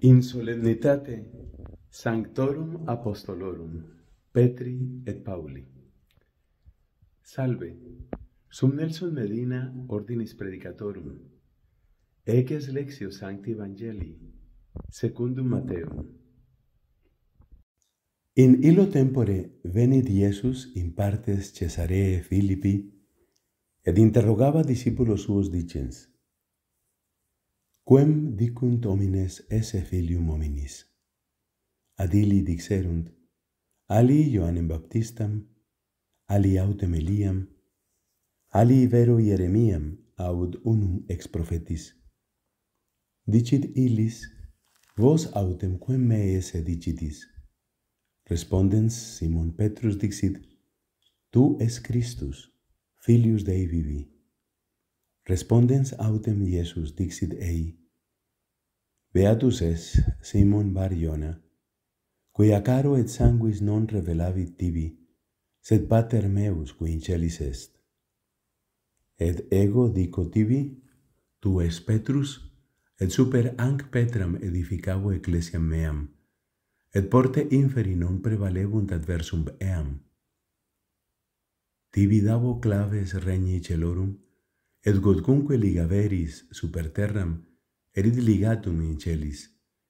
In solemnitate Sanctorum Apostolorum Petri et Pauli Salve Sum Nelson Medina Ordinis Predicatorum est Lectio Sancti Evangelii Secundum Mateum In illo tempore venit Iesus in partes Caesarea Philippi et interrogava discipulos suos dicens quem dicunt homines esse filium hominis. Ad illi dixerunt, ali Ioannem Baptistam, ali autem Eliam, ali vero Jeremiam, aud unum ex prophetis. Dicit illis, vos autem quem me esse dicitis? Respondens Simon Petrus dixit, tu es Christus, filius Dei vivi. Respondens autem Iesus dixit ei, Beatus es, Simon bar Iona, quia caro et sanguis non revelavit tibi, sed pater meus qui in celis est. Et ego dico tibi, tu es Petrus, et super anc Petram edificavo ecclesiam meam, et porte inferi non prevalebunt adversum eam. Tibi davo claves regni celorum, Et godcunque ligaveris super terram, erit ligatum in celis,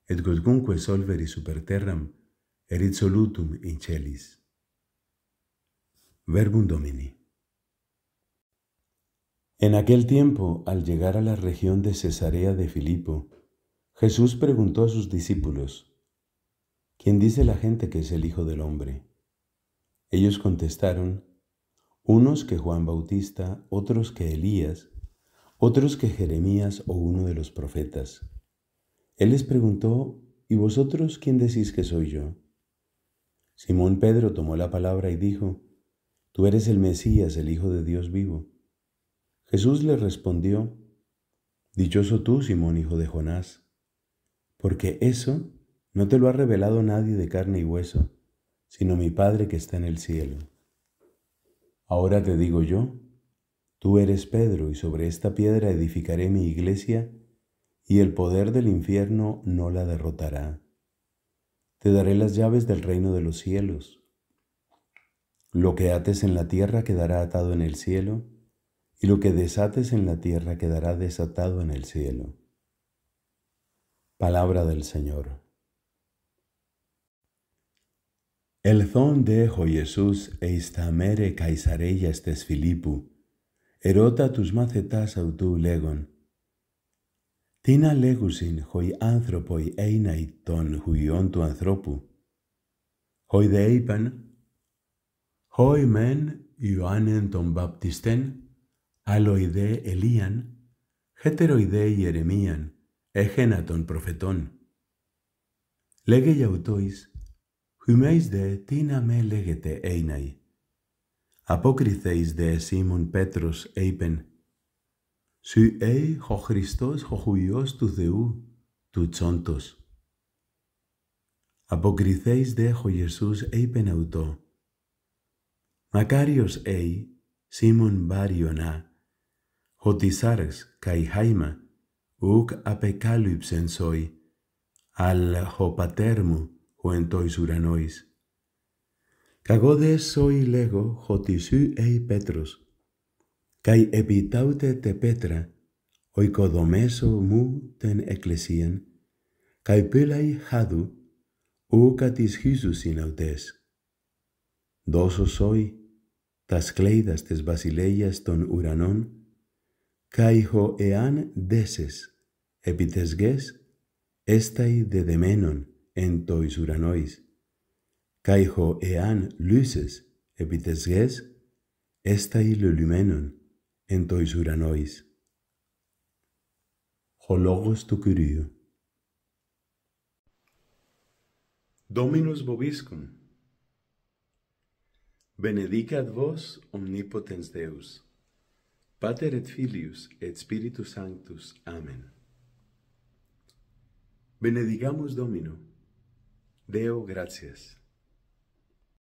et godcunque solveris super terram, erit solutum in celis. Verbum Domini. En aquel tiempo, al llegar a la región de Cesarea de Filipo, Jesús preguntó a sus discípulos, ¿quién dice la gente que es el Hijo del Hombre? Ellos contestaron, unos que Juan Bautista, otros que Elías, otros que Jeremías o uno de los profetas. Él les preguntó, ¿y vosotros quién decís que soy yo? Simón Pedro tomó la palabra y dijo, Tú eres el Mesías, el Hijo de Dios vivo. Jesús le respondió, Dichoso tú, Simón, hijo de Jonás, porque eso no te lo ha revelado nadie de carne y hueso, sino mi Padre que está en el cielo. Ahora te digo yo, tú eres Pedro y sobre esta piedra edificaré mi iglesia y el poder del infierno no la derrotará. Te daré las llaves del reino de los cielos. Lo que ates en la tierra quedará atado en el cielo, y lo que desates en la tierra quedará desatado en el cielo. Palabra del Señor. Ελθόντε ο Ιησούς εις τα μέρε καϊσαρέγιας τες Φιλίππου, ερώτα τους μάθετάς αυτού λέγον, «Τι να λέγουσιν χοι άνθρωποι έιναι των χουιών του ανθρώπου» Χοι δε είπαν, «Χοι μεν Ιωάννεν τον Βαπτιστέν, δε Ελίαν, δε Ιερεμίαν, έχενα των προφετών». Λέγε για Υμέις δε τι να με λέγεται έιναι. Απόκριθε εις δε Σίμων Πέτρος είπεν «Σου έι ο Χριστός ο Υιός του Θεού, του τσόντος». Αποκριθείς δε ο Ιησούς είπεν αυτο. Μακάριος έι, Σίμων Μπάριονά, ο σάρξ καί χάιμα, ουκ απεκάλυψεν σοι, αλ ο πατέρ μου, χουεντόις ουρανόης. Καγώ δε σοι λέγω χωτισού ει πέτρος, καί επιτάουτε τε πέτρα, ο οικοδομέσω μου τεν εκκλησίαν, καί πύλαί χάδου, ου κατησχίζους είναι αυτές. Δώσω σοι τα σκλέιδας της βασιλείας των ουρανών, καί εάν δέσες, επί τες γες, έσταει δεδεμένον, εν τοις ουρανόης. Καίχο εάν λύσες επί τες γες, έστα ηλιολυμένον εν τοις ουρανόης. Ο λόγος του Κυρίου. Dominus vobiscum. Benedicat vos omnipotens Deus, Pater et Filius et Spiritus Sanctus. Amen. Benedicamus Domino. Deo gracias.